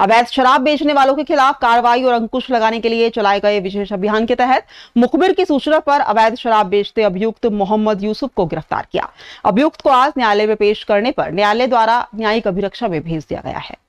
अवैध शराब बेचने वालों के खिलाफ कार्रवाई और अंकुश लगाने के लिए चलाए गए विशेष अभियान के तहत मुखबिर की सूचना पर अवैध शराब बेचते अभियुक्त मोहम्मद यूसुफ को गिरफ्तार किया अभियुक्त को आज न्यायालय में पेश करने पर न्यायालय द्वारा न्यायिक अभिरक्षा में भेज दिया गया है